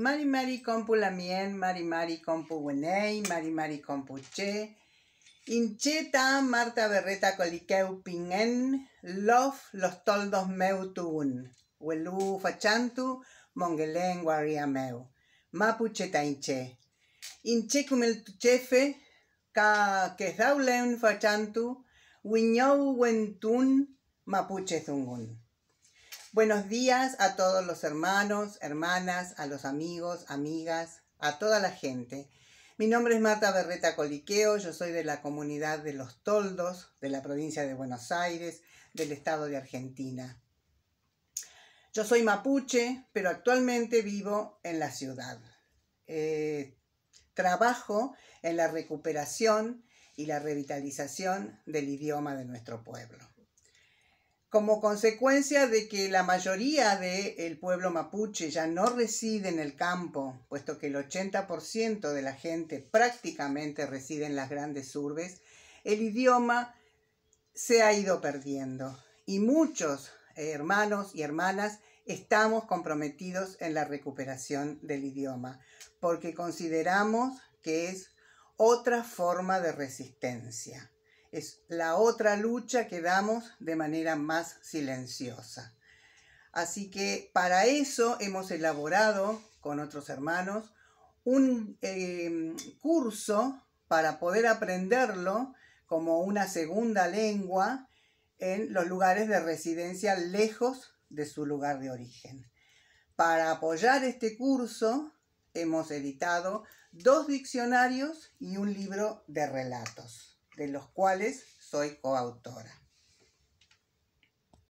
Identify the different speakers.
Speaker 1: Mari Mari Compu Lamien, Mari Mari Compu Wenei, Mari Mari Compu Che, Incheta Marta Berreta Coliqueu Pingen, love Los Toldos Meu Tun Welu Fachantu, Mongelen Guaria Meu, Mapuche Inche, Inche Cumel Tuchefe, Ka Fachantu, Wiñou Wentun, Mapuche Zungun. Buenos días a todos los hermanos, hermanas, a los amigos, amigas, a toda la gente. Mi nombre es Marta Berreta Coliqueo, yo soy de la comunidad de Los Toldos, de la provincia de Buenos Aires, del estado de Argentina. Yo soy mapuche, pero actualmente vivo en la ciudad. Eh, trabajo en la recuperación y la revitalización del idioma de nuestro pueblo como consecuencia de que la mayoría del pueblo mapuche ya no reside en el campo, puesto que el 80% de la gente prácticamente reside en las grandes urbes, el idioma se ha ido perdiendo y muchos eh, hermanos y hermanas estamos comprometidos en la recuperación del idioma, porque consideramos que es otra forma de resistencia. Es la otra lucha que damos de manera más silenciosa. Así que para eso hemos elaborado con otros hermanos un em, curso para poder aprenderlo como una segunda lengua en los lugares de residencia lejos de su lugar de origen. Para apoyar este curso hemos editado dos diccionarios y un libro de relatos de los cuales soy coautora.